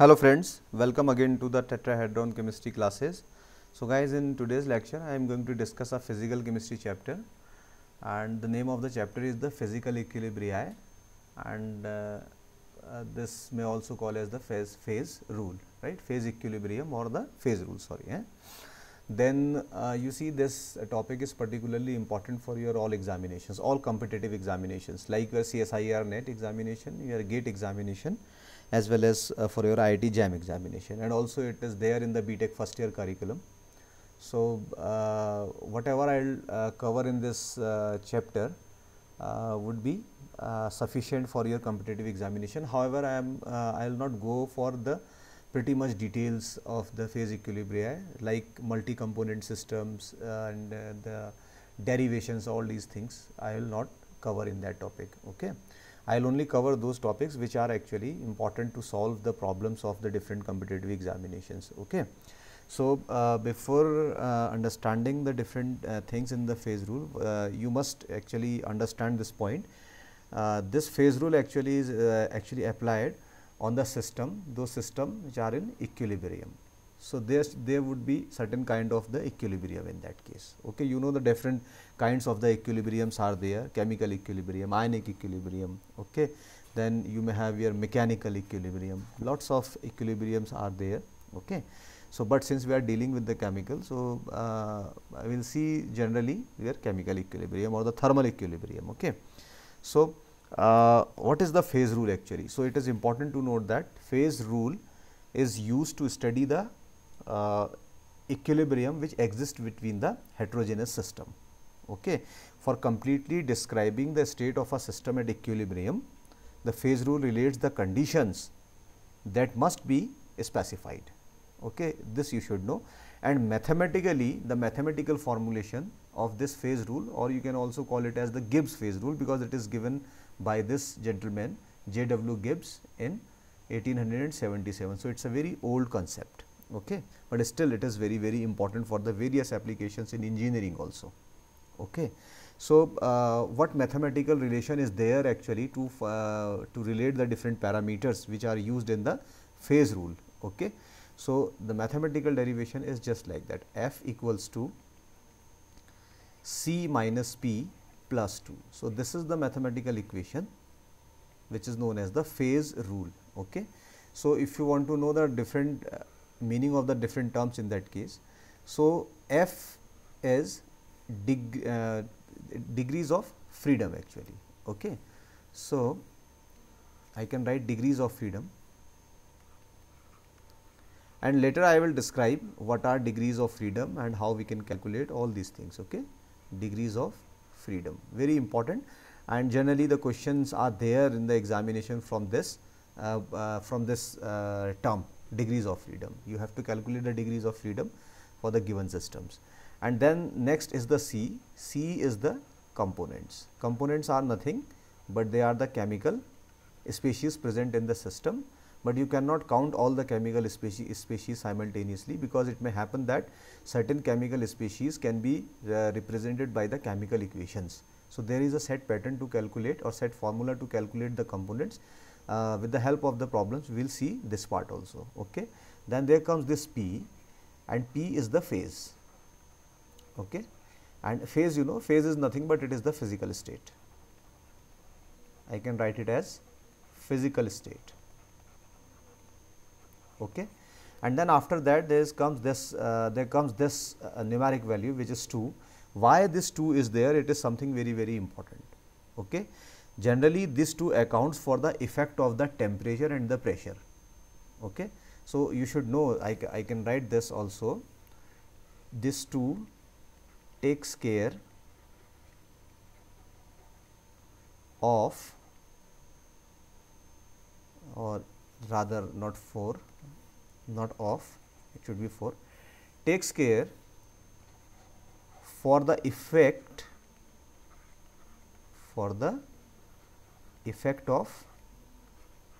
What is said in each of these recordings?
Hello friends, welcome again to the tetrahedron chemistry classes. So guys in today's lecture I am going to discuss a physical chemistry chapter and the name of the chapter is the physical equilibria and uh, uh, this may also call as the phase phase rule right phase equilibrium or the phase rule sorry. Eh? Then uh, you see this topic is particularly important for your all examinations all competitive examinations like your CSIR net examination your gate examination as well as uh, for your IIT JAM examination and also it is there in the BTEC first year curriculum. So, uh, whatever I will uh, cover in this uh, chapter uh, would be uh, sufficient for your competitive examination. However, I am I will not go for the pretty much details of the phase equilibria like multi component systems and the derivations all these things I will not cover in that topic. Okay. I will only cover those topics which are actually important to solve the problems of the different competitive examinations. Okay. So, uh, before uh, understanding the different uh, things in the phase rule, uh, you must actually understand this point. Uh, this phase rule actually is uh, actually applied on the system, those system which are in equilibrium. So, there, there would be certain kind of the equilibrium in that case. Okay, you know the different kinds of the equilibriums are there, chemical equilibrium, ionic equilibrium. Okay, then you may have your mechanical equilibrium, lots of equilibriums are there. Okay. So, but since we are dealing with the chemical, so uh, I will see generally your chemical equilibrium or the thermal equilibrium. Okay. So, uh, what is the phase rule actually? So, it is important to note that phase rule is used to study the uh, equilibrium which exists between the heterogeneous system. Okay. For completely describing the state of a system at equilibrium, the phase rule relates the conditions that must be specified. Okay. This you should know and mathematically the mathematical formulation of this phase rule or you can also call it as the Gibbs phase rule because it is given by this gentleman J. W. Gibbs in 1877. So, it is a very old concept okay but still it is very very important for the various applications in engineering also okay so uh, what mathematical relation is there actually to uh, to relate the different parameters which are used in the phase rule okay so the mathematical derivation is just like that f equals to c minus p plus 2 so this is the mathematical equation which is known as the phase rule okay so if you want to know the different uh, meaning of the different terms in that case. So, f is deg, uh, degrees of freedom actually. Okay. So, I can write degrees of freedom and later I will describe what are degrees of freedom and how we can calculate all these things. Okay. Degrees of freedom very important and generally the questions are there in the examination from this uh, uh, from this uh, term degrees of freedom. You have to calculate the degrees of freedom for the given systems. And then next is the C. C is the components. Components are nothing, but they are the chemical species present in the system, but you cannot count all the chemical species, species simultaneously because it may happen that certain chemical species can be uh, represented by the chemical equations. So, there is a set pattern to calculate or set formula to calculate the components, uh, with the help of the problems we will see this part also. Okay. Then there comes this P and P is the phase. Okay. And phase you know phase is nothing but it is the physical state. I can write it as physical state. Okay. And then after that there comes this uh, there comes this uh, numeric value which is 2. Why this 2 is there it is something very very important. Okay. Generally, these two accounts for the effect of the temperature and the pressure. Okay? So, you should know I, I can write this also. This two takes care of or rather not for not of it should be for takes care for the effect for the effect of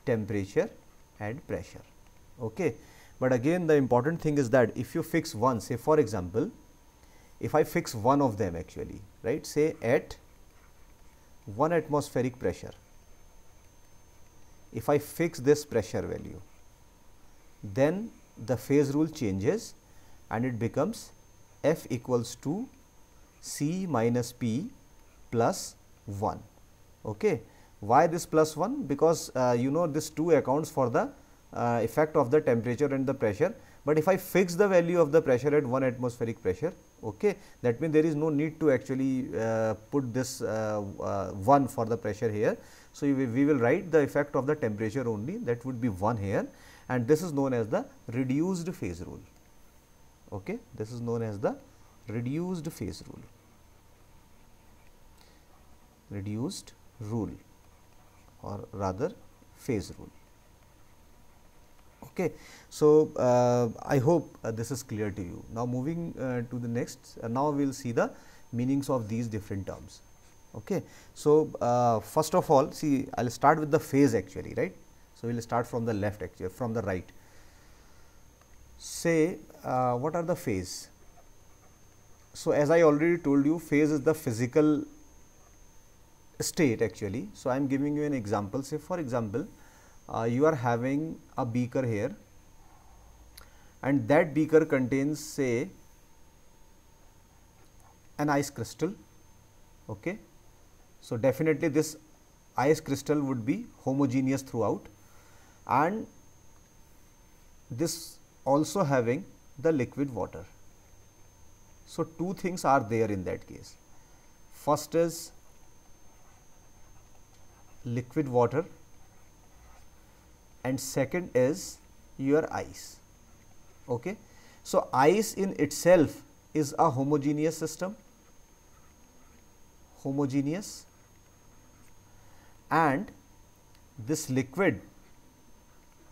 temperature and pressure. Okay. But again the important thing is that if you fix one say for example, if I fix one of them actually right say at 1 atmospheric pressure, if I fix this pressure value then the phase rule changes and it becomes F equals to C minus P plus 1. Okay. Why this plus 1? Because uh, you know this 2 accounts for the uh, effect of the temperature and the pressure, but if I fix the value of the pressure at 1 atmospheric pressure, okay, that means there is no need to actually uh, put this uh, uh, 1 for the pressure here. So, we, we will write the effect of the temperature only that would be 1 here and this is known as the reduced phase rule. Okay, this is known as the reduced phase rule reduced rule or rather phase rule. Okay. So, uh, I hope uh, this is clear to you. Now, moving uh, to the next, uh, now we will see the meanings of these different terms. Okay. So, uh, first of all see I will start with the phase actually right. So, we will start from the left actually from the right. Say uh, what are the phase? So, as I already told you phase is the physical state actually. So, I am giving you an example say for example, uh, you are having a beaker here and that beaker contains say an ice crystal. Okay. So, definitely this ice crystal would be homogeneous throughout and this also having the liquid water. So, two things are there in that case. First is liquid water and second is your ice. Okay. So, ice in itself is a homogeneous system, homogeneous and this liquid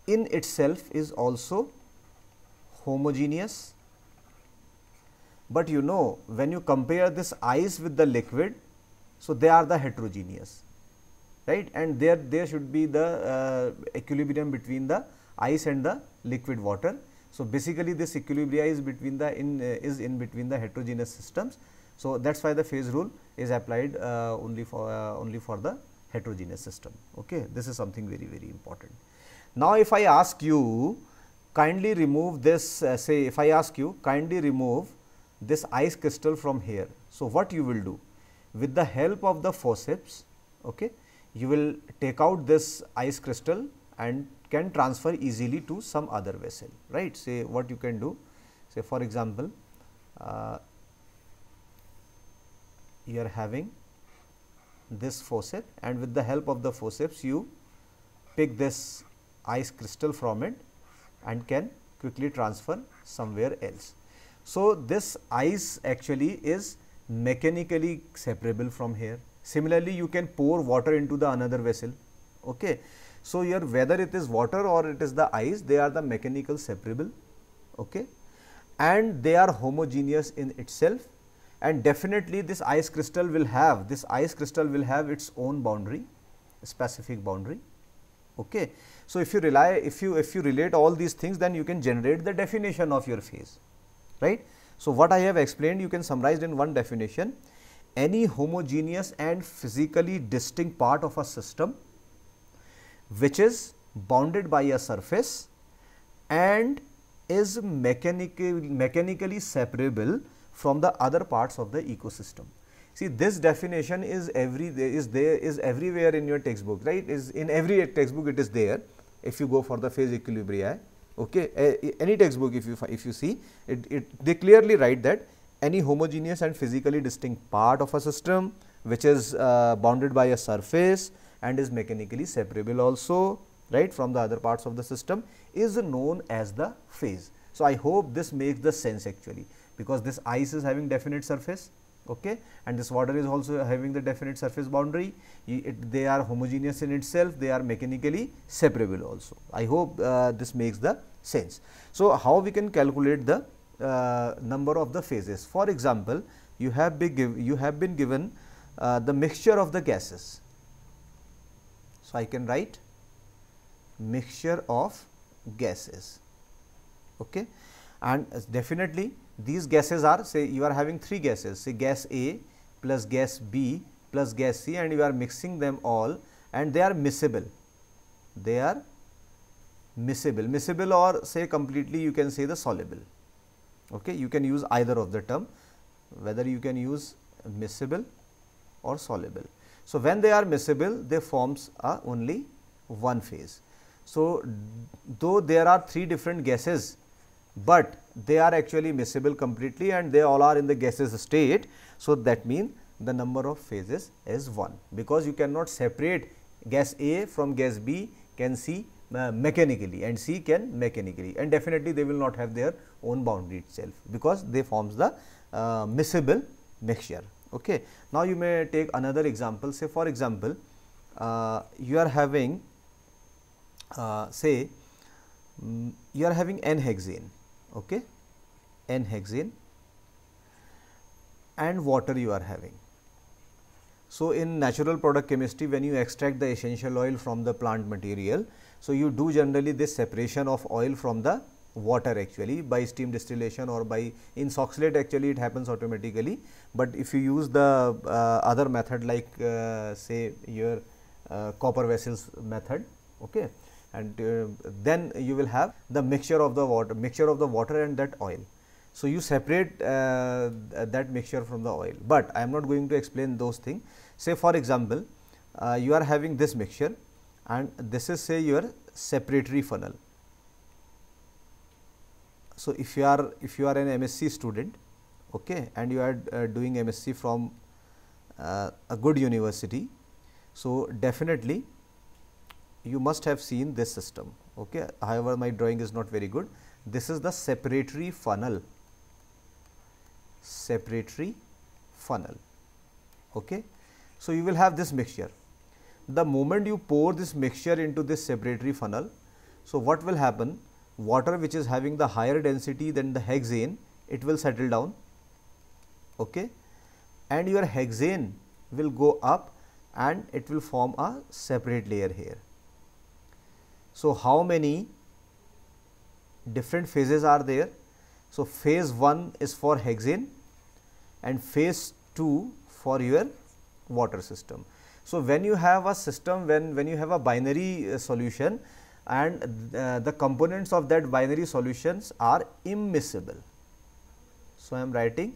in itself is also homogeneous. But you know when you compare this ice with the liquid, so they are the heterogeneous right and there there should be the uh, equilibrium between the ice and the liquid water. So, basically this equilibrium is between the in uh, is in between the heterogeneous systems. So, that is why the phase rule is applied uh, only for only for the heterogeneous system. Okay. This is something very very important. Now, if I ask you kindly remove this uh, say if I ask you kindly remove this ice crystal from here. So, what you will do with the help of the forceps okay, you will take out this ice crystal and can transfer easily to some other vessel, right. Say what you can do, say for example, uh, you are having this faucet and with the help of the forceps you pick this ice crystal from it and can quickly transfer somewhere else. So, this ice actually is mechanically separable from here Similarly, you can pour water into the another vessel. Okay. So, here whether it is water or it is the ice, they are the mechanical separable okay? and they are homogeneous in itself and definitely this ice crystal will have, this ice crystal will have its own boundary, specific boundary. Okay. So, if you rely, if you, if you relate all these things, then you can generate the definition of your phase, right. So, what I have explained, you can summarize in one definition any homogeneous and physically distinct part of a system which is bounded by a surface and is mechanically, mechanically separable from the other parts of the ecosystem. See this definition is every is there is everywhere in your textbook, right? Is in every textbook it is there. If you go for the phase equilibria, okay, any textbook if you if you see it, it they clearly write that any homogeneous and physically distinct part of a system which is uh, bounded by a surface and is mechanically separable also right from the other parts of the system is known as the phase. So, I hope this makes the sense actually because this ice is having definite surface okay and this water is also having the definite surface boundary it, they are homogeneous in itself they are mechanically separable also i hope uh, this makes the sense so how we can calculate the uh, number of the phases. For example, you have been, give, you have been given uh, the mixture of the gases. So, I can write mixture of gases. Okay. And definitely these gases are say you are having three gases say gas A plus gas B plus gas C and you are mixing them all and they are miscible. They are miscible, miscible or say completely you can say the soluble. Okay. You can use either of the term whether you can use miscible or soluble. So, when they are miscible they forms a only one phase. So, though there are three different gases, but they are actually miscible completely and they all are in the gases state. So, that means the number of phases is 1 because you cannot separate gas A from gas B, can C uh, mechanically and C can mechanically and definitely they will not have their own boundary itself because they forms the uh, miscible mixture. Okay. Now, you may take another example say for example, uh, you are having uh, say mm, you are having n hexane okay n hexane and water you are having so in natural product chemistry when you extract the essential oil from the plant material so, you do generally this separation of oil from the water actually by steam distillation or by insoxalate actually it happens automatically. But if you use the uh, other method like uh, say your uh, copper vessels method okay, and uh, then you will have the mixture of the water mixture of the water and that oil. So, you separate uh, that mixture from the oil, but I am not going to explain those things. Say for example, uh, you are having this mixture and this is say your separatory funnel. So, if you are if you are an MSc student okay, and you are uh, doing MSc from uh, a good university, so definitely you must have seen this system. Okay. However, my drawing is not very good. This is the separatory funnel, separatory funnel. Okay. So, you will have this mixture the moment you pour this mixture into this separatory funnel, so what will happen? Water which is having the higher density than the hexane, it will settle down, okay? And your hexane will go up and it will form a separate layer here. So, how many different phases are there? So, phase 1 is for hexane and phase 2 for your water system. So, when you have a system when, when you have a binary uh, solution and uh, the components of that binary solutions are immiscible. So, I am writing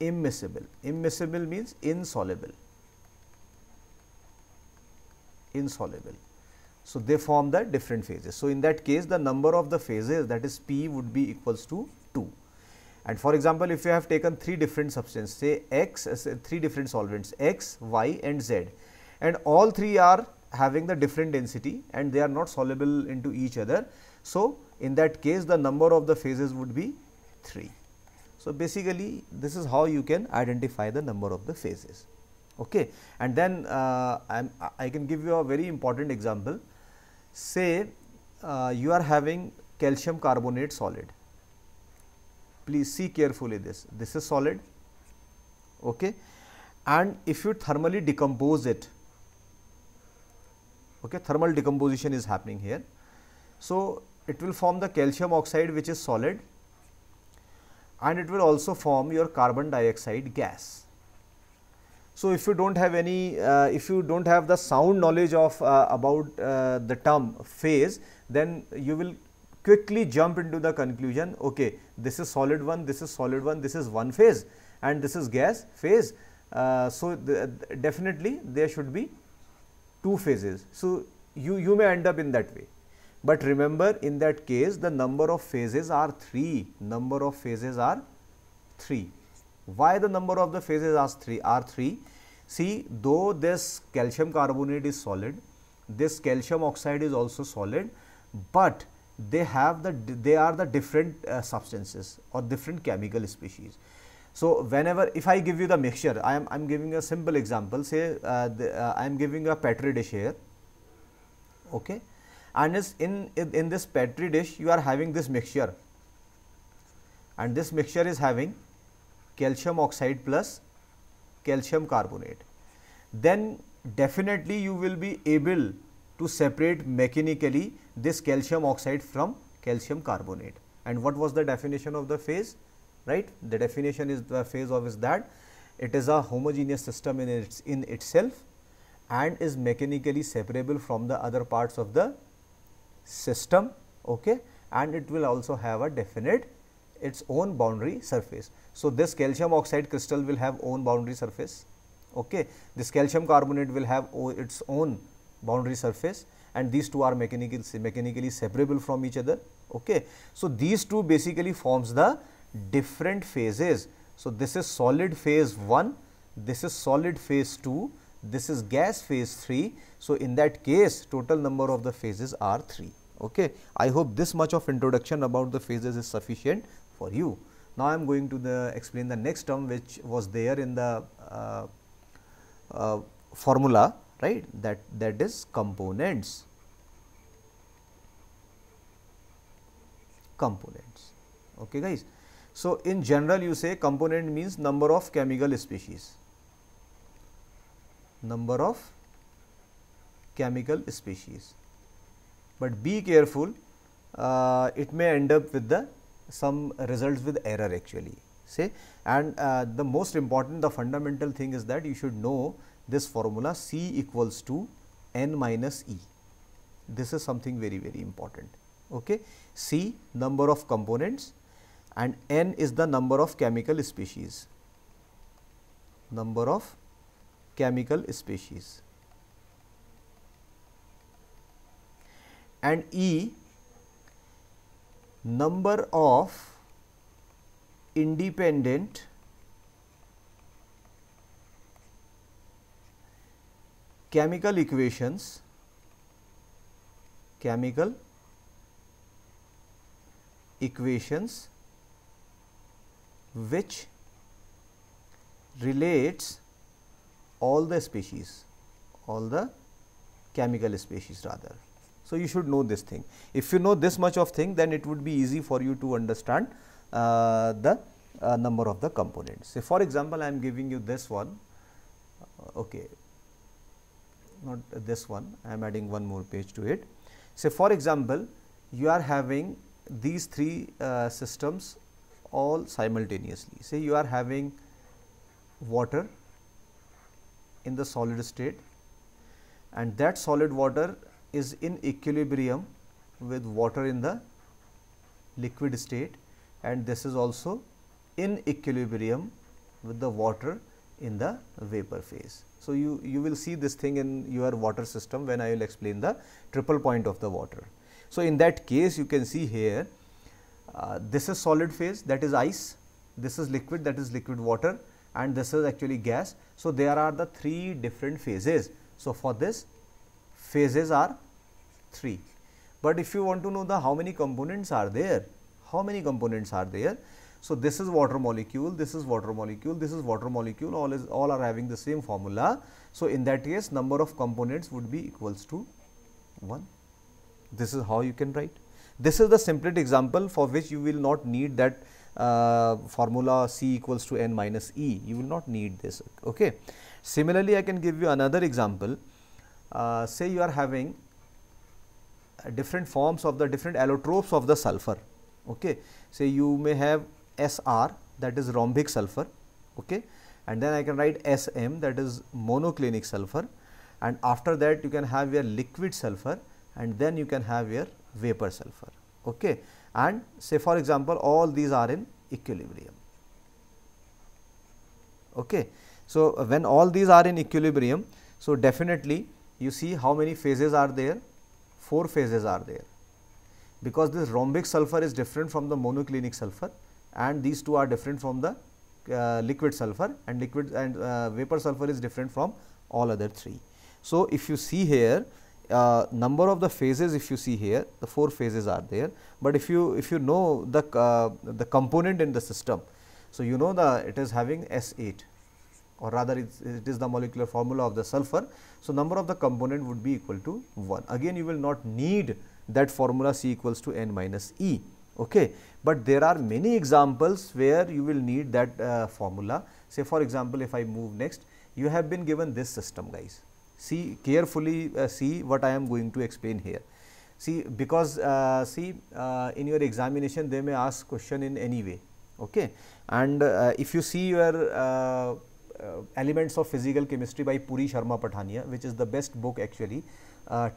immiscible, immiscible means insoluble, insoluble. So, they form the different phases. So, in that case the number of the phases that is p would be equals to and for example, if you have taken three different substances, say X, say three different solvents, X, Y and Z, and all three are having the different density and they are not soluble into each other. So, in that case, the number of the phases would be 3. So, basically, this is how you can identify the number of the phases. Okay. And then uh, i can give you a very important example. Say, uh, you are having calcium carbonate solid please see carefully this this is solid okay and if you thermally decompose it okay thermal decomposition is happening here so it will form the calcium oxide which is solid and it will also form your carbon dioxide gas so if you don't have any uh, if you don't have the sound knowledge of uh, about uh, the term phase then you will quickly jump into the conclusion, okay, this is solid one, this is solid one, this is one phase and this is gas phase. Uh, so, the, definitely there should be two phases. So, you, you may end up in that way. But remember in that case the number of phases are 3, number of phases are 3. Why the number of the phases are 3? Are 3? See though this calcium carbonate is solid, this calcium oxide is also solid, but they have the they are the different uh, substances or different chemical species. So, whenever if I give you the mixture, I am I am giving a simple example. Say uh, the, uh, I am giving a petri dish here, okay, and is in in this petri dish you are having this mixture, and this mixture is having calcium oxide plus calcium carbonate. Then definitely you will be able to separate mechanically this calcium oxide from calcium carbonate. And what was the definition of the phase? Right? The definition is the phase of is that it is a homogeneous system in its in itself and is mechanically separable from the other parts of the system okay and it will also have a definite its own boundary surface so this calcium oxide crystal will have own boundary surface okay this calcium carbonate will have its own boundary surface and these two are mechanically, mechanically separable from each other. Okay. So, these two basically forms the different phases. So, this is solid phase 1, this is solid phase 2, this is gas phase 3. So, in that case total number of the phases are 3. Okay. I hope this much of introduction about the phases is sufficient for you. Now, I am going to the explain the next term which was there in the uh, uh, formula right that that is components components okay guys so in general you say component means number of chemical species number of chemical species but be careful uh, it may end up with the some results with error actually say and uh, the most important the fundamental thing is that you should know this formula C equals to n minus E. This is something very, very important. Okay? C number of components and n is the number of chemical species, number of chemical species. And E number of independent chemical equations chemical equations which relates all the species, all the chemical species rather. So, you should know this thing. If you know this much of thing, then it would be easy for you to understand uh, the uh, number of the components. Say for example, I am giving you this one, uh, okay, not this one, I am adding one more page to it. Say for example, you are having these three uh, systems all simultaneously. Say you are having water in the solid state and that solid water is in equilibrium with water in the liquid state and this is also in equilibrium with the water in the vapor phase. So, you, you will see this thing in your water system when I will explain the triple point of the water. So, in that case you can see here uh, this is solid phase that is ice, this is liquid that is liquid water and this is actually gas. So, there are the three different phases. So, for this phases are 3. But if you want to know the how many components are there, how many components are there? So, this is water molecule, this is water molecule, this is water molecule, all is all are having the same formula. So, in that case number of components would be equals to 1. This is how you can write. This is the simplest example for which you will not need that uh, formula C equals to n minus E, you will not need this. Okay. Similarly, I can give you another example. Uh, say you are having different forms of the different allotropes of the sulfur. Okay. Say you may have SR that is rhombic sulfur okay and then I can write SM that is monoclinic sulfur and after that you can have your liquid sulfur and then you can have your vapor sulfur okay and say for example all these are in equilibrium okay so when all these are in equilibrium so definitely you see how many phases are there four phases are there because this rhombic sulfur is different from the monoclinic sulfur and these two are different from the uh, liquid sulfur and liquid and uh, vapor sulfur is different from all other three. So, if you see here uh, number of the phases if you see here the four phases are there, but if you if you know the uh, the component in the system. So, you know the it is having S 8 or rather it, it is the molecular formula of the sulfur. So, number of the component would be equal to 1 again you will not need that formula C equals to n minus E. Okay but there are many examples where you will need that uh, formula. Say for example, if I move next, you have been given this system guys. See carefully uh, see what I am going to explain here. See because uh, see uh, in your examination they may ask question in any way okay. and uh, if you see your uh, elements of physical chemistry by Puri Sharma Pathania which is the best book actually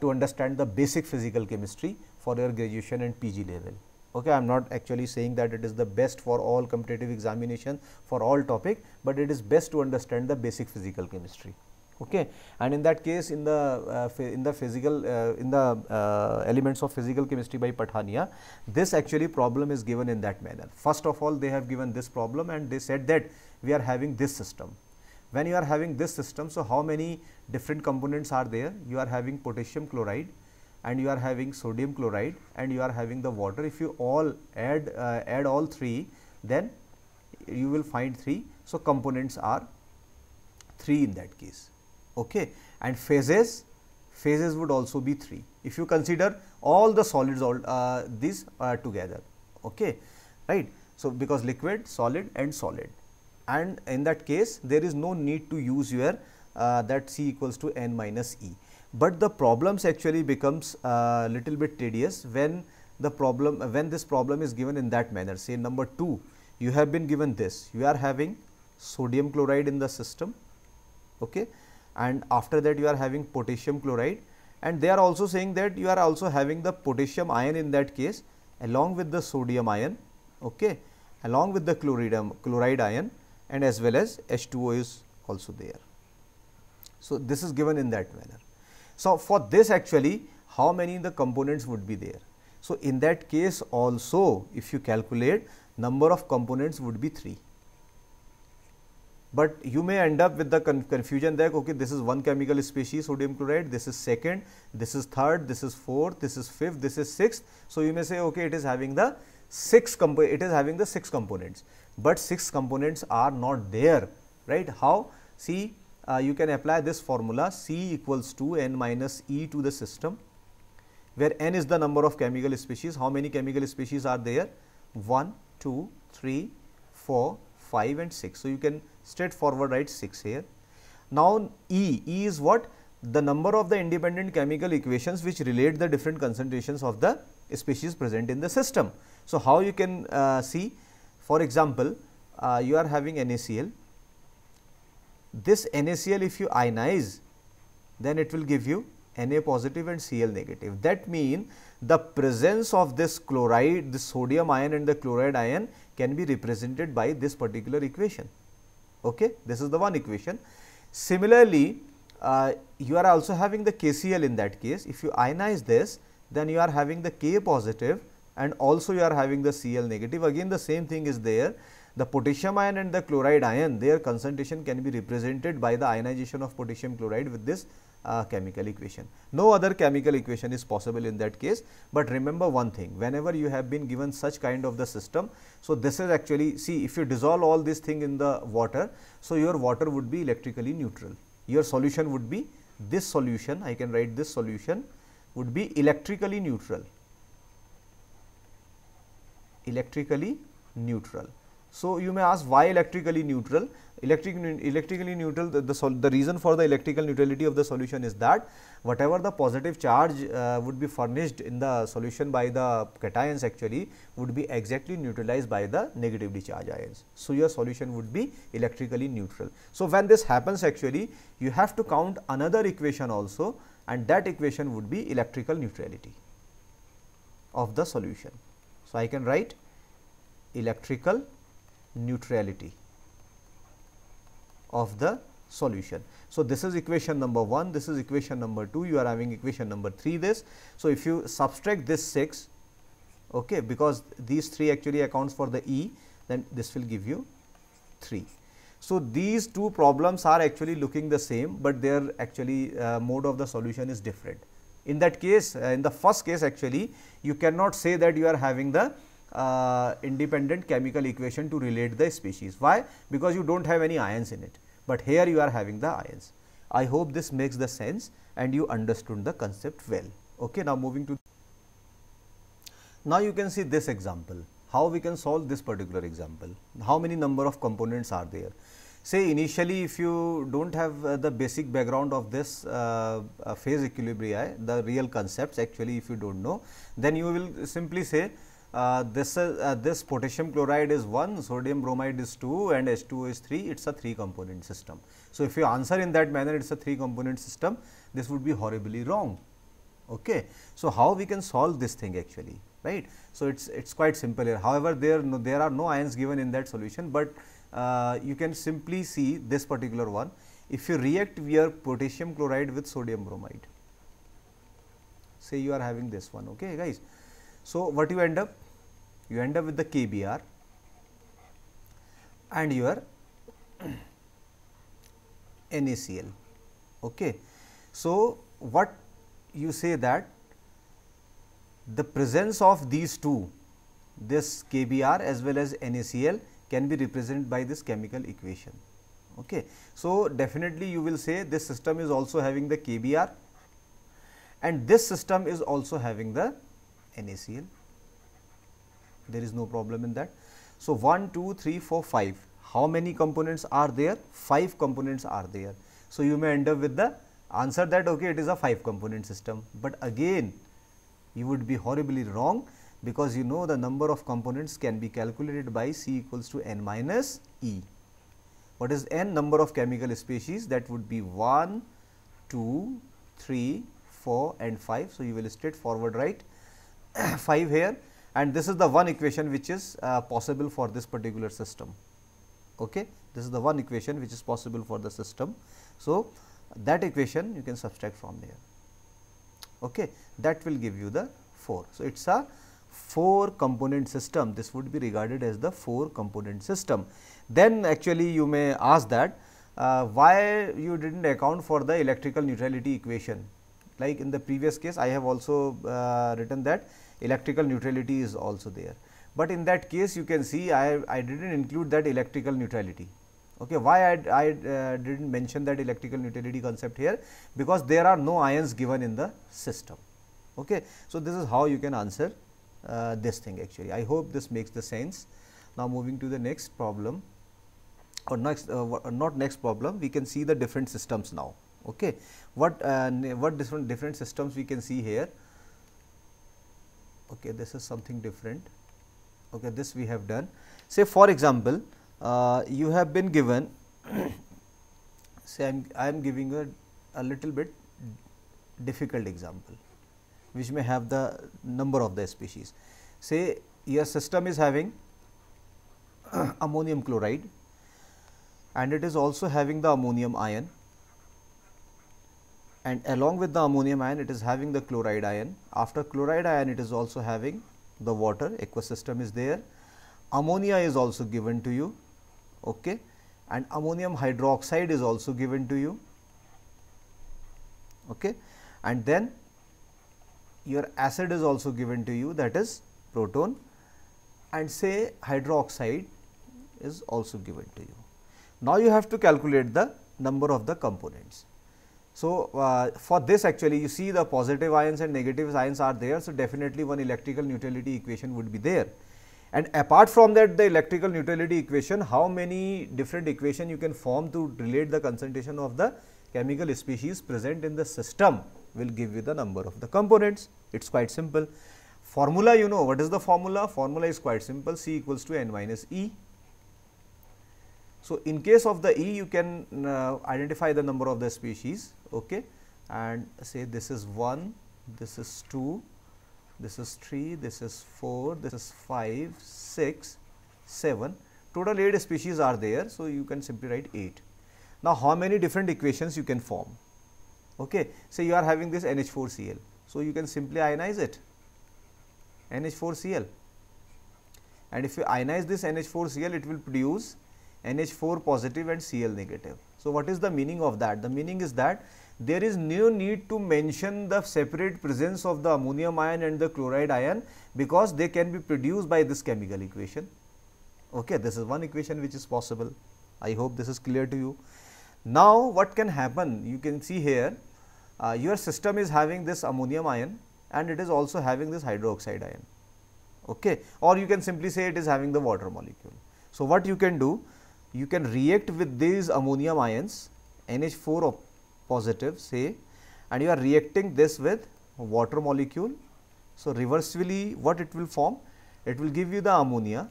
to understand the basic physical chemistry for your graduation and PG level okay i'm not actually saying that it is the best for all competitive examination for all topic but it is best to understand the basic physical chemistry okay and in that case in the uh, in the physical uh, in the uh, elements of physical chemistry by pathania this actually problem is given in that manner first of all they have given this problem and they said that we are having this system when you are having this system so how many different components are there you are having potassium chloride and you are having sodium chloride and you are having the water if you all add uh, add all three then you will find three so components are three in that case okay and phases phases would also be three if you consider all the solids all uh, these uh, together okay right so because liquid solid and solid and in that case there is no need to use your uh, that c equals to n minus e but the problems actually becomes a uh, little bit tedious when the problem when this problem is given in that manner say number 2 you have been given this you are having sodium chloride in the system okay and after that you are having potassium chloride and they are also saying that you are also having the potassium ion in that case along with the sodium ion okay along with the chloride, chloride ion and as well as H2O is also there. So, this is given in that manner. So, for this actually how many the components would be there. So, in that case also if you calculate number of components would be 3. But you may end up with the confusion that okay, this is one chemical species sodium chloride, this is second, this is third, this is fourth, this is fifth, this is sixth. So, you may say okay, it is having the six it is having the six components, but six components are not there, right. How? See uh, you can apply this formula C equals to n minus E to the system where n is the number of chemical species. How many chemical species are there? 1, 2, 3, 4, 5 and 6. So, you can straightforward write 6 here. Now, E, E is what? The number of the independent chemical equations which relate the different concentrations of the species present in the system. So, how you can uh, see? For example, uh, you are having NaCl this NaCl if you ionize, then it will give you Na positive and Cl negative. That means the presence of this chloride, the sodium ion and the chloride ion can be represented by this particular equation. Okay? This is the one equation. Similarly, uh, you are also having the KCl in that case. If you ionize this, then you are having the K positive and also you are having the Cl negative. Again, the same thing is there the potassium ion and the chloride ion, their concentration can be represented by the ionization of potassium chloride with this uh, chemical equation. No other chemical equation is possible in that case, but remember one thing, whenever you have been given such kind of the system, so this is actually, see if you dissolve all this thing in the water, so your water would be electrically neutral. Your solution would be this solution, I can write this solution would be electrically neutral, electrically neutral. So, you may ask why electrically neutral? Electric, electrically neutral, the, the, the, reason for the electrical neutrality of the solution is that whatever the positive charge uh, would be furnished in the solution by the cations actually would be exactly neutralized by the negatively charged ions. So, your solution would be electrically neutral. So, when this happens actually you have to count another equation also and that equation would be electrical neutrality of the solution. So, I can write electrical neutrality of the solution. So, this is equation number 1, this is equation number 2, you are having equation number 3 this. So, if you subtract this 6, okay, because these 3 actually accounts for the E, then this will give you 3. So, these two problems are actually looking the same, but their actually uh, mode of the solution is different. In that case, uh, in the first case actually, you cannot say that you are having the uh, independent chemical equation to relate the species. Why? Because you do not have any ions in it, but here you are having the ions. I hope this makes the sense and you understood the concept well. Okay, now moving to now you can see this example, how we can solve this particular example, how many number of components are there. Say initially if you do not have uh, the basic background of this uh, uh phase equilibria, uh, the real concepts actually if you do not know, then you will simply say uh, this uh, uh, this potassium chloride is 1, sodium bromide is 2 and H2O is 3, it is a 3 component system. So, if you answer in that manner it is a 3 component system, this would be horribly wrong. Okay. So, how we can solve this thing actually right. So, it is it's quite simple here however, there no, there are no ions given in that solution, but uh, you can simply see this particular one if you react your potassium chloride with sodium bromide say you are having this one okay guys so, what you end up? You end up with the KBR and your NaCl. Okay. So, what you say that the presence of these two this KBR as well as NaCl can be represented by this chemical equation. Okay. So, definitely you will say this system is also having the KBR and this system is also having the NaCl. There is no problem in that. So, 1, 2, 3, 4, 5. How many components are there? 5 components are there. So, you may end up with the answer that okay, it is a 5 component system. But again, you would be horribly wrong because you know the number of components can be calculated by C equals to n minus E. What is n? Number of chemical species that would be 1, 2, 3, 4 and 5. So, you will straightforward write 5 here and this is the one equation which is uh, possible for this particular system. Okay? This is the one equation which is possible for the system. So, that equation you can subtract from there. Okay? That will give you the 4. So, it is a 4 component system this would be regarded as the 4 component system. Then actually you may ask that uh, why you did not account for the electrical neutrality equation like in the previous case I have also uh, written that electrical neutrality is also there. But in that case you can see I, I did not include that electrical neutrality. Okay. Why I, I uh, did not mention that electrical neutrality concept here? Because there are no ions given in the system. Okay. So, this is how you can answer uh, this thing actually. I hope this makes the sense. Now, moving to the next problem or next uh, uh not next problem we can see the different systems now. Okay. What, uh, what different, different systems we can see here okay this is something different okay this we have done say for example uh, you have been given say i'm i'm giving a a little bit difficult example which may have the number of the species say your system is having ammonium chloride and it is also having the ammonium ion and along with the ammonium ion it is having the chloride ion. After chloride ion it is also having the water aqueous system is there. Ammonia is also given to you okay. and ammonium hydroxide is also given to you. Okay. And then your acid is also given to you that is proton and say hydroxide is also given to you. Now, you have to calculate the number of the components. So, uh, for this actually you see the positive ions and negative ions are there. So, definitely one electrical neutrality equation would be there. And apart from that the electrical neutrality equation, how many different equation you can form to relate the concentration of the chemical species present in the system will give you the number of the components. It is quite simple. Formula you know what is the formula? Formula is quite simple C equals to N minus E so, in case of the E, you can uh, identify the number of the species okay, and say this is 1, this is 2, this is 3, this is 4, this is 5, 6, 7. Total 8 species are there. So, you can simply write 8. Now, how many different equations you can form? Okay. Say you are having this NH4Cl. So, you can simply ionize it NH4Cl and if you ionize this NH4Cl, it will produce NH4 positive and Cl negative. So, what is the meaning of that? The meaning is that there is no need to mention the separate presence of the ammonium ion and the chloride ion because they can be produced by this chemical equation. Okay, this is one equation which is possible. I hope this is clear to you. Now, what can happen? You can see here, uh, your system is having this ammonium ion and it is also having this hydroxide ion. Okay, or you can simply say it is having the water molecule. So, what you can do? you can react with these ammonium ions NH4 positive say and you are reacting this with water molecule. So, reversibly what it will form? It will give you the ammonia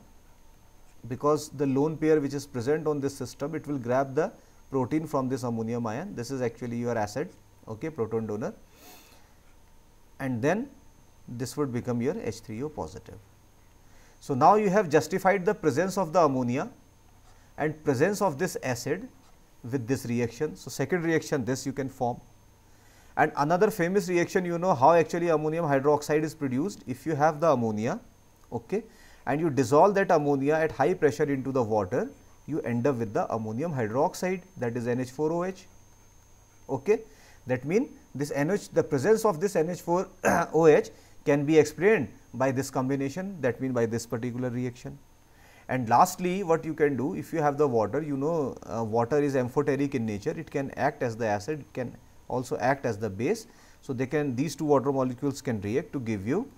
because the lone pair which is present on this system it will grab the protein from this ammonium ion this is actually your acid okay proton donor and then this would become your H3O positive. So, now you have justified the presence of the ammonia and presence of this acid with this reaction. So, second reaction this you can form and another famous reaction you know how actually ammonium hydroxide is produced if you have the ammonia okay, and you dissolve that ammonia at high pressure into the water you end up with the ammonium hydroxide that is NH4OH. Okay. That means, this NH the presence of this NH4OH can be explained by this combination that means by this particular reaction. And lastly, what you can do if you have the water, you know uh, water is amphoteric in nature, it can act as the acid, it can also act as the base. So, they can these two water molecules can react to give you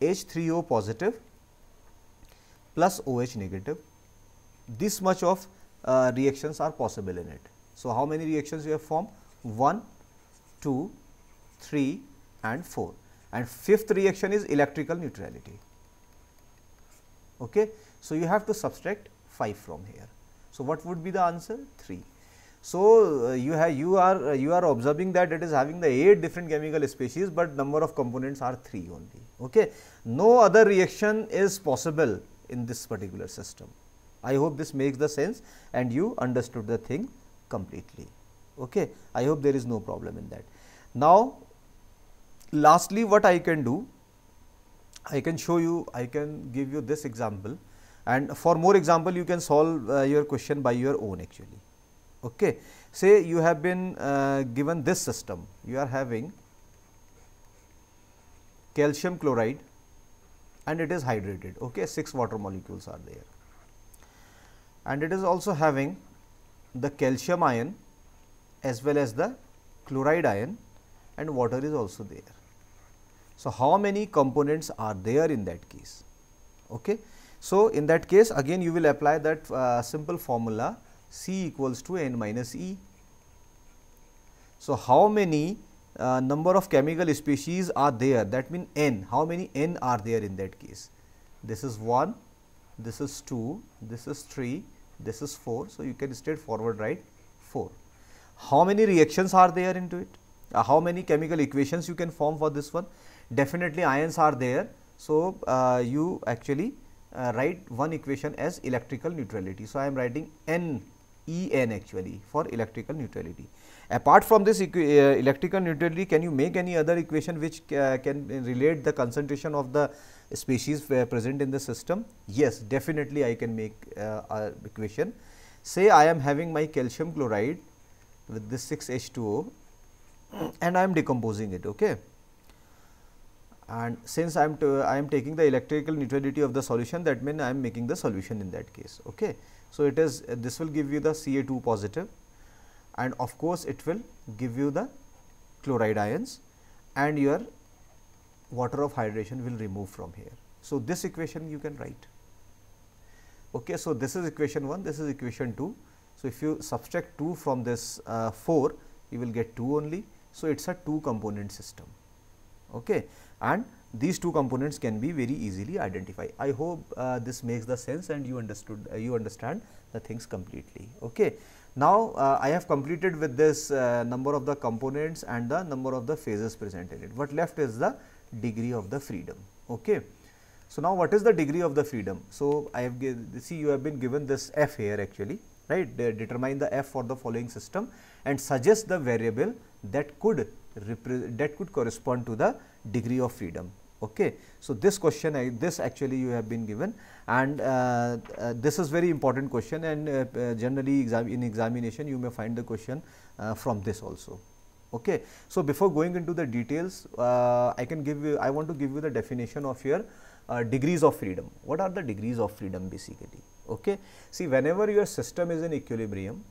H3O positive plus OH negative. This much of uh, reactions are possible in it. So, how many reactions you have formed? 1, 2, 3 and 4 and fifth reaction is electrical neutrality. Okay? So, you have to subtract 5 from here. So, what would be the answer? 3. So, uh, you have you are uh, you are observing that it is having the 8 different chemical species, but number of components are 3 only. Okay? No other reaction is possible in this particular system. I hope this makes the sense and you understood the thing completely. Okay? I hope there is no problem in that. Now, lastly what I can do I can show you, I can give you this example and for more example you can solve uh, your question by your own actually. Okay. Say you have been uh, given this system, you are having calcium chloride and it is hydrated, okay, 6 water molecules are there. And it is also having the calcium ion as well as the chloride ion and water is also there. So, how many components are there in that case? Okay. So, in that case again you will apply that uh, simple formula C equals to N minus E. So, how many uh, number of chemical species are there that means N, how many N are there in that case? This is 1, this is 2, this is 3, this is 4. So, you can state forward, right? 4. How many reactions are there into it? uh, how many chemical equations you can form for this one definitely ions are there so uh, you actually uh, write one equation as electrical neutrality so i am writing n e n actually for electrical neutrality apart from this uh, electrical neutrality can you make any other equation which uh, can relate the concentration of the species uh, present in the system yes definitely i can make a equation say i am having my calcium chloride with this 6h2o and I am decomposing it. Okay. And since I am I am taking the electrical neutrality of the solution that means I am making the solution in that case. Okay. So, it is uh, this will give you the Ca2 positive and of course, it will give you the chloride ions and your water of hydration will remove from here. So, this equation you can write. Okay, so, this is equation 1, this is equation 2. So, if you subtract 2 from this uh, 4, you will get 2 only so, it is a two component system okay. and these two components can be very easily identified. I hope uh, this makes the sense and you understood uh, you understand the things completely. Okay. Now, uh, I have completed with this uh, number of the components and the number of the phases present in it. What left is the degree of the freedom. Okay. So, now what is the degree of the freedom? So, I have see you have been given this f here actually right they determine the f for the following system and suggest the variable that could that could correspond to the degree of freedom okay so this question I, this actually you have been given and uh, uh, this is very important question and uh, uh generally exam in examination you may find the question uh, from this also okay so before going into the details uh, i can give you i want to give you the definition of your degrees of freedom what are the degrees of freedom basically Okay. See whenever your system is in equilibrium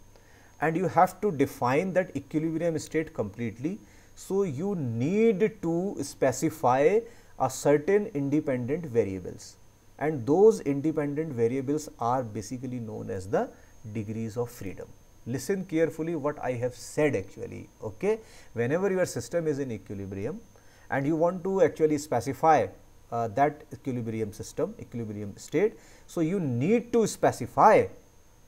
and you have to define that equilibrium state completely. So, you need to specify a certain independent variables and those independent variables are basically known as the degrees of freedom. Listen carefully what I have said actually. Okay? Whenever your system is in equilibrium and you want to actually specify uh, that equilibrium system, equilibrium state, so, you need to specify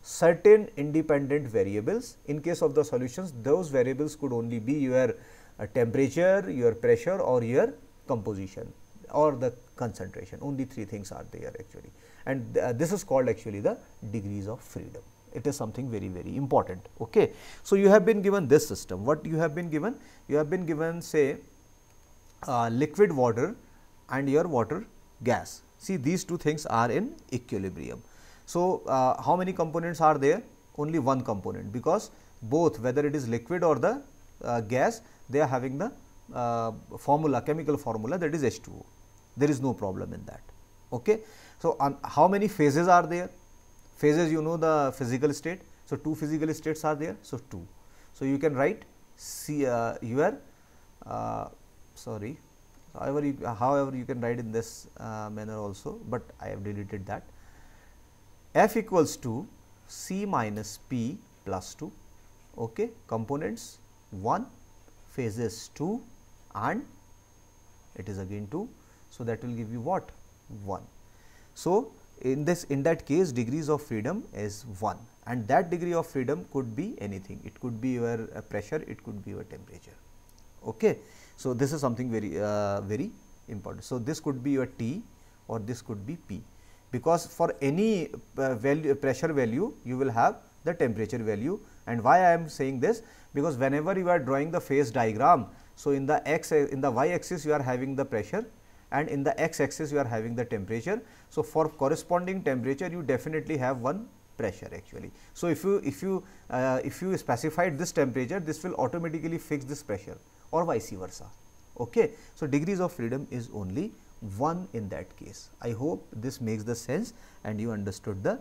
certain independent variables. In case of the solutions, those variables could only be your uh, temperature, your pressure or your composition or the concentration. Only three things are there actually and th uh, this is called actually the degrees of freedom. It is something very, very important. Okay. So, you have been given this system. What you have been given? You have been given say uh, liquid water and your water gas. See these two things are in equilibrium. So, uh, how many components are there? Only one component because both whether it is liquid or the uh, gas they are having the uh, formula chemical formula that is H2O. There is no problem in that. Okay. So, how many phases are there? Phases you know the physical state. So, two physical states are there. So, two. So, you can write C, uh, your uh, sorry however you, however you can write in this uh, manner also, but I have deleted that. f equals to c minus p plus 2 okay components 1 phases 2 and it is again 2 so that will give you what 1 so in this in that case degrees of freedom is 1 and that degree of freedom could be anything it could be your uh, pressure it could be your temperature okay so, this is something very, uh, very important. So, this could be your T or this could be P because for any uh, value, pressure value you will have the temperature value and why I am saying this because whenever you are drawing the phase diagram. So, in the x in the y axis you are having the pressure and in the x axis you are having the temperature. So, for corresponding temperature you definitely have one pressure actually. So, if you if you uh, if you specified this temperature this will automatically fix this pressure or vice versa. Okay. So, degrees of freedom is only 1 in that case. I hope this makes the sense and you understood the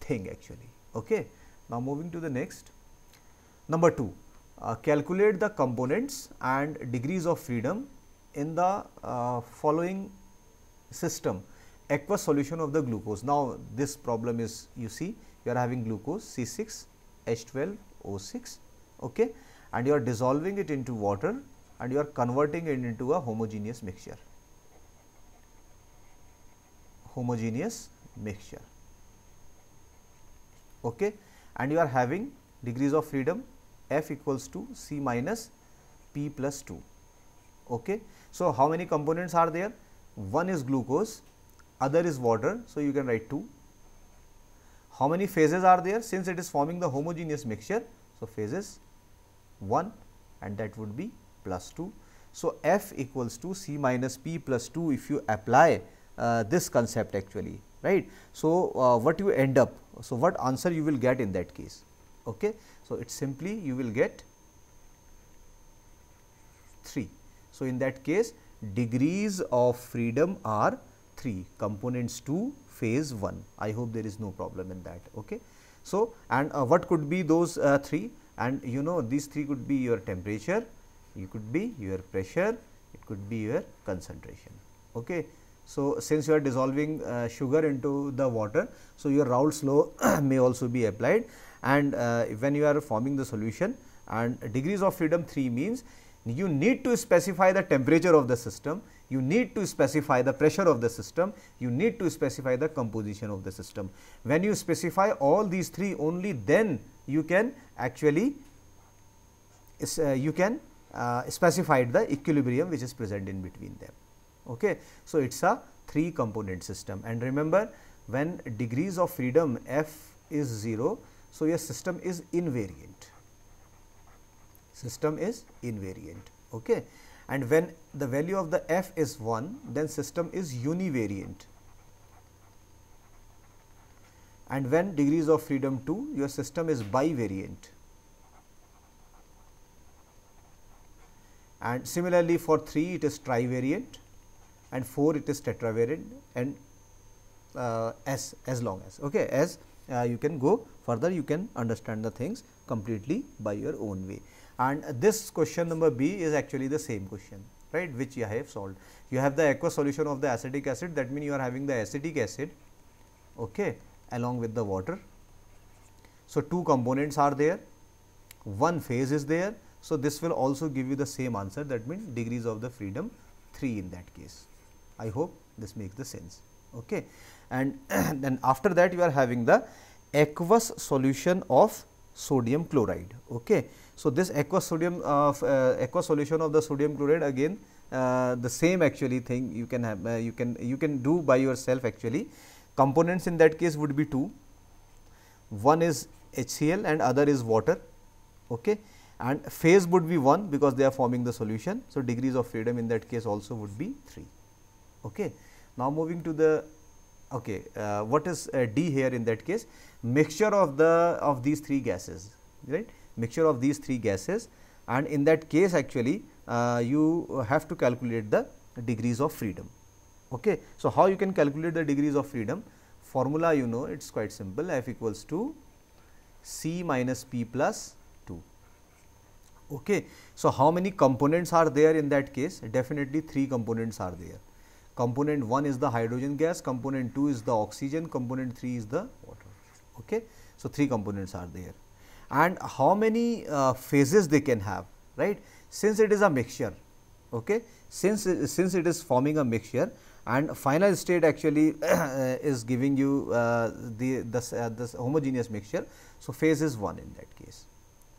thing actually. Okay. Now, moving to the next number 2 uh, calculate the components and degrees of freedom in the uh, following system aqueous solution of the glucose. Now, this problem is you see you are having glucose C6H12O6 okay and you are dissolving it into water and you are converting it into a homogeneous mixture homogeneous mixture okay and you are having degrees of freedom f equals to c minus p plus 2 okay so how many components are there one is glucose other is water so you can write 2 how many phases are there? Since it is forming the homogeneous mixture, so phases 1 and that would be plus 2. So, F equals to C minus P plus 2 if you apply uh, this concept actually, right. So, uh, what you end up, so what answer you will get in that case. Okay. So, it simply you will get 3. So, in that case degrees of freedom are 3, components 2, phase 1. I hope there is no problem in that. Okay. So, and uh, what could be those uh, three and you know these three could be your temperature, it could be your pressure, it could be your concentration. Okay. So, since you are dissolving uh, sugar into the water, so your Raoult's law may also be applied and uh, when you are forming the solution and degrees of freedom 3 means you need to specify the temperature of the system, you need to specify the pressure of the system, you need to specify the composition of the system. When you specify all these three only then you can actually uh, you can uh, specify the equilibrium which is present in between them. Okay. So, it is a three component system and remember when degrees of freedom f is 0. So, your system is invariant, system is invariant. Okay and when the value of the f is 1 then system is univariant and when degrees of freedom 2 your system is bivariant and similarly for 3 it is trivariant and 4 it is tetravariant and uh, as as long as okay as uh, you can go further you can understand the things completely by your own way and this question number B is actually the same question right which you have solved. You have the aqueous solution of the acetic acid that means you are having the acetic acid okay, along with the water. So, two components are there, one phase is there. So, this will also give you the same answer that means degrees of the freedom 3 in that case. I hope this makes the sense. Okay. And then after that you are having the aqueous solution of sodium chloride. Okay. So, this aqueous sodium of uh, uh, aqueous solution of the sodium chloride again uh, the same actually thing you can have you can you can do by yourself actually components in that case would be two one is HCl and other is water okay and phase would be 1 because they are forming the solution. So, degrees of freedom in that case also would be 3. Okay. Now, moving to the okay, uh, what is uh, D here in that case mixture of the of these three gases right mixture of these three gases and in that case actually uh, you have to calculate the degrees of freedom. Okay. So, how you can calculate the degrees of freedom? Formula you know it is quite simple F equals to C minus P plus 2. Okay. So, how many components are there in that case? Definitely three components are there. Component 1 is the hydrogen gas, component 2 is the oxygen, component 3 is the water. Okay. So, three components are there and how many uh, phases they can have right since it is a mixture okay since since it is forming a mixture and final state actually uh, is giving you uh, the uh, this homogeneous mixture so phase is 1 in that case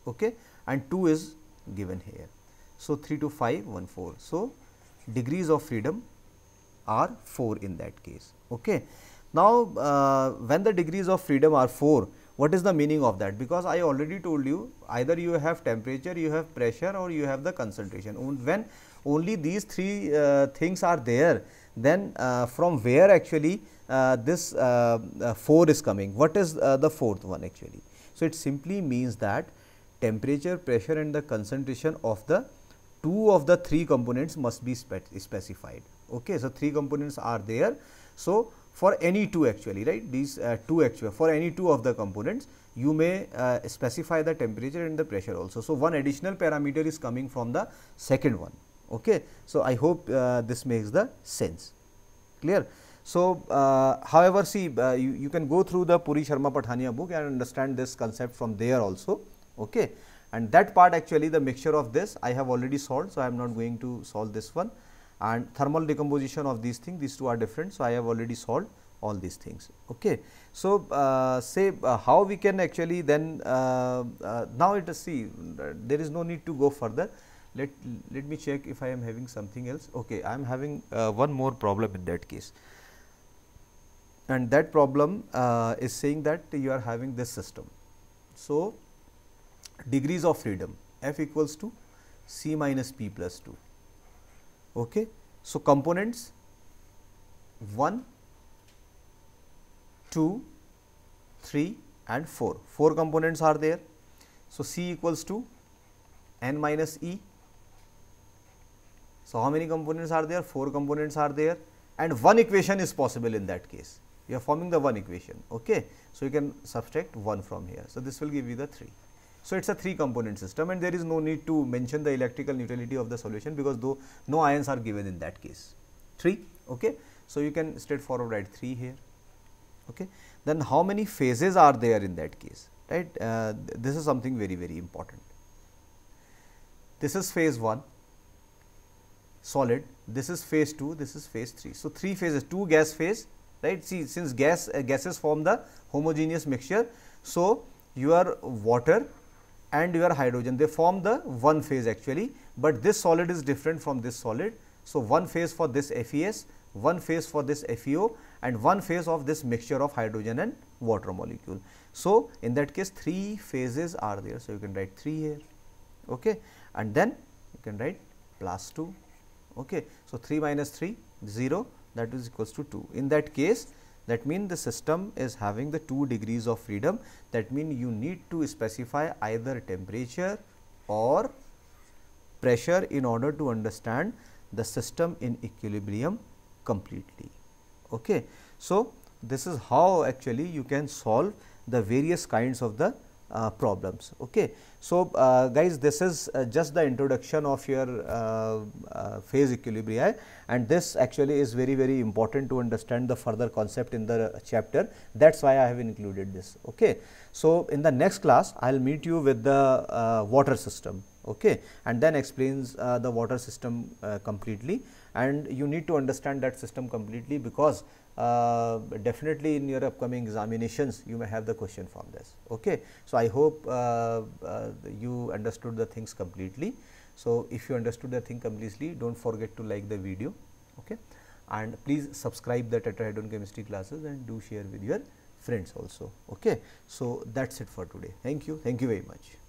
okay and 2 is given here so 3 to 5 1 4 so degrees of freedom are 4 in that case okay now uh, when the degrees of freedom are 4 what is the meaning of that? Because I already told you either you have temperature, you have pressure or you have the concentration. When only these three uh, things are there, then uh, from where actually uh, this uh, uh, 4 is coming? What is uh, the fourth one actually? So, it simply means that temperature, pressure and the concentration of the two of the three components must be spe specified. Okay, so, three components are there. So, for any two actually right these uh, two actual for any two of the components you may uh, specify the temperature and the pressure also. So, one additional parameter is coming from the second one. Okay. So, I hope uh, this makes the sense clear. So, uh, however, see uh, you, you can go through the Puri Sharma Pathania book and understand this concept from there also. Okay. And that part actually the mixture of this I have already solved. So, I am not going to solve this one and thermal decomposition of these things these two are different. So, I have already solved all these things. Okay. So, uh, say uh, how we can actually then uh, uh now let us see there is no need to go further. Let, let me check if I am having something else. Okay, I am having uh, one more problem in that case and that problem uh, is saying that you are having this system. So, degrees of freedom f equals to c minus p plus 2 Okay. So, components 1, 2, 3 and 4. 4 components are there. So, C equals to n minus E. So, how many components are there? 4 components are there and one equation is possible in that case. You are forming the one equation. Okay. So, you can subtract 1 from here. So, this will give you the 3. So it's a three component system and there is no need to mention the electrical neutrality of the solution because though no ions are given in that case. 3 okay. So you can straightforward write 3 here okay. Then how many phases are there in that case right uh, th this is something very very important. This is phase 1 solid this is phase 2 this is phase 3. So, 3 phases 2 gas phase right see since gas uh, gases form the homogeneous mixture. So, your water and your hydrogen. They form the one phase actually, but this solid is different from this solid. So, one phase for this FES, one phase for this FeO and one phase of this mixture of hydrogen and water molecule. So, in that case three phases are there. So, you can write 3 here okay. and then you can write plus 2. Okay. So, 3 minus 3 0 that is equals to 2. In that case that means the system is having the two degrees of freedom. That means you need to specify either temperature or pressure in order to understand the system in equilibrium completely. Okay. So, this is how actually you can solve the various kinds of the uh, problems. Okay. So, uh, guys this is uh, just the introduction of your uh, uh, phase equilibria and this actually is very very important to understand the further concept in the chapter that is why I have included this. Okay. So, in the next class I will meet you with the water system okay, and then explains the water system completely and you need to understand that system completely because uh, definitely in your upcoming examinations you may have the question from this. Okay. So, I hope uh, uh, you understood the things completely. So, if you understood the thing completely do not forget to like the video okay. and please subscribe the tetrahedron chemistry classes and do share with your friends also. Okay. So, that is it for today. Thank you. Thank you very much.